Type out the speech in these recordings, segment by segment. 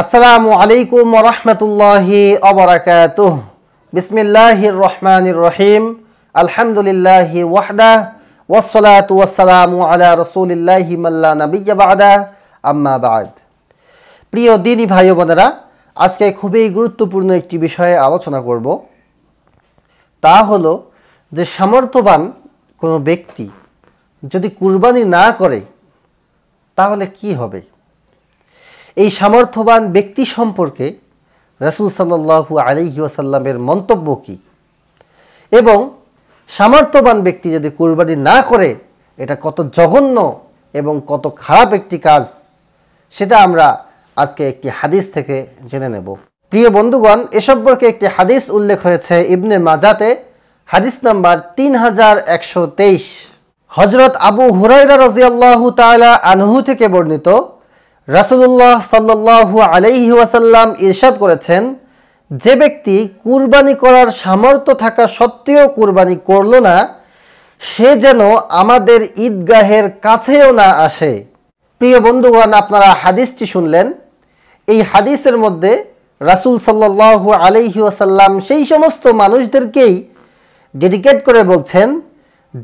আসসালামু আলাইকুম রহমতুল্লাহি অবরাকাত বিসমিল্লাহির রহমানির রহিম আলহামদুলিল্লাহি ওয়াহদা ওসলাত ওয়াসালামু আলা রসুলিল্লাহি মাল্লা নবিয়াবাদা আম্মা বাদ প্রিয় দিনী ভাই বোনেরা আজকে খুবই গুরুত্বপূর্ণ একটি বিষয়ে আলোচনা করব তা হলো যে সামর্থ্যবান কোনো ব্যক্তি যদি কুরবানি না করে তাহলে কি হবে এই সামর্থ্যবান ব্যক্তি সম্পর্কে রাসুল সাল্লু আলিহাসাল্লামের মন্তব্য কী এবং সামর্থ্যবান ব্যক্তি যদি কোরবানি না করে এটা কত জঘন্য এবং কত খারাপ একটি কাজ সেটা আমরা আজকে একটি হাদিস থেকে জেনে নেব প্রিয় বন্ধুগণ এ সম্পর্কে একটি হাদিস উল্লেখ হয়েছে ইবনে মাজাতে হাদিস নাম্বার তিন হাজার একশো তেইশ হজরত আবু হুরাইরা রজিয়াল্লাহু তালা আনহু থেকে বর্ণিত রাসুলুল্লাহ সাল্লু আলাইহি ওয়াসাল্লাম ইরশাদ করেছেন যে ব্যক্তি কুরবানি করার সামর্থ্য থাকা সত্ত্বেও কুরবানি করল না সে যেন আমাদের ঈদগাহের কাছেও না আসে প্রিয় বন্ধুগণ আপনারা হাদিসটি শুনলেন এই হাদিসের মধ্যে রাসুল সাল্লাহ আলাইহি ওয়াসাল্লাম সেই সমস্ত মানুষদেরকেই ডেডিকেট করে বলছেন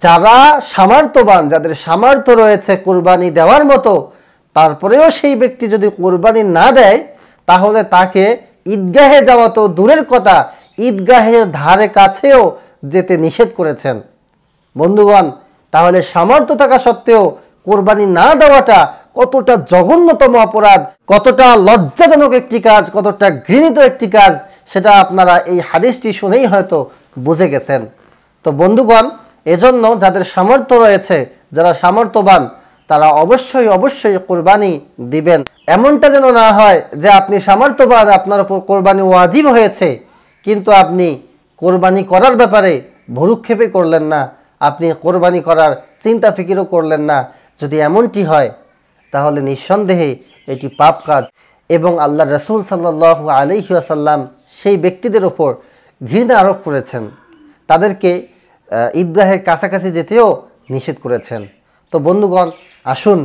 যারা সামর্থ্যবান যাদের সামর্থ্য রয়েছে কুরবানি দেওয়ার মতো তারপরেও সেই ব্যক্তি যদি কোরবানি না দেয় তাহলে তাকে ঈদগাহে যাওয়া তো দূরের কথা ঈদগাহের ধারে কাছেও যেতে নিষেধ করেছেন বন্ধুগণ তাহলে সামর্থ্য থাকা সত্ত্বেও কোরবানি না দেওয়াটা কতটা জঘন্যতম অপরাধ কতটা লজ্জাজনক একটি কাজ কতটা ঘৃণিত একটি কাজ সেটা আপনারা এই হাদিসটি শুনেই হয়তো বুঝে গেছেন তো বন্ধুগণ এজন্য যাদের সামর্থ্য রয়েছে যারা সামর্থ্যবান তারা অবশ্যই অবশ্যই কোরবানি দিবেন এমনটা যেন না হয় যে আপনি সামর্থ্যবাদ আপনার উপর কোরবানি ওয়াজিব হয়েছে কিন্তু আপনি কোরবানি করার ব্যাপারে ভরুক্ষেপে করলেন না আপনি কোরবানি করার চিন্তা ফিকিরও করলেন না যদি এমনটি হয় তাহলে নিঃসন্দেহে এটি পাপ কাজ এবং আল্লাহ রসুল সাল্লাহ আলহিহাসাল্লাম সেই ব্যক্তিদের ওপর ঘৃণা আরোপ করেছেন তাদেরকে ঈদগাহের কাছাকাছি যেতেও নিষেধ করেছেন তো বন্ধুগণ আসুন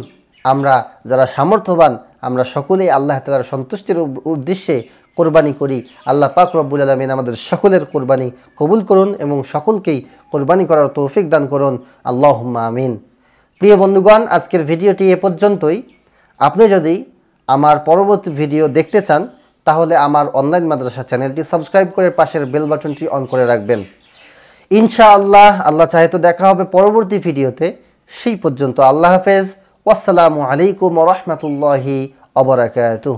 আমরা যারা সামর্থ্যবান আমরা সকলেই আল্লাহ তালার সন্তুষ্টির উদ্দেশ্যে কোরবানি করি আল্লাহ পাক রব্বুল আলমিন আমাদের সকলের কোরবানি কবুল করুন এবং সকলকেই কোরবানি করার তৌফিক দান করুন আল্লাহ আমিন প্রিয় বন্ধুগণ আজকের ভিডিওটি এ পর্যন্তই আপনি যদি আমার পরবর্তী ভিডিও দেখতে চান তাহলে আমার অনলাইন মাদ্রাসা চ্যানেলটি সাবস্ক্রাইব করে পাশের বেল বাটনটি অন করে রাখবেন ইনশা আল্লাহ আল্লাহ চাহে তো দেখা হবে পরবর্তী ভিডিওতে সেই পর্যন্ত আল্লাহ হাফেজ ওয়াসসালামু আলাইকুম রহমতুল্লাহি অবরাকাতুহ